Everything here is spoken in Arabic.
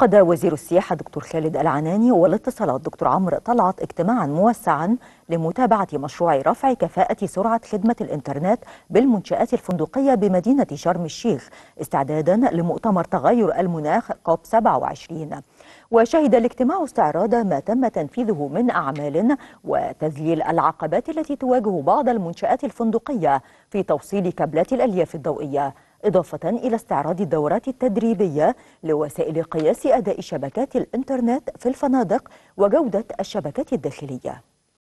عقد وزير السياحة دكتور خالد العناني والاتصالات دكتور عمرو طلعت اجتماعا موسعا لمتابعة مشروع رفع كفاءة سرعة خدمة الإنترنت بالمنشآت الفندقية بمدينة شرم الشيخ استعدادا لمؤتمر تغير المناخ كوب 27 وشهد الاجتماع استعراض ما تم تنفيذه من أعمال وتذليل العقبات التي تواجه بعض المنشآت الفندقية في توصيل كابلات الألياف الضوئية إضافة إلى استعراض الدورات التدريبية لوسائل قياس أداء شبكات الإنترنت في الفنادق وجودة الشبكات الداخلية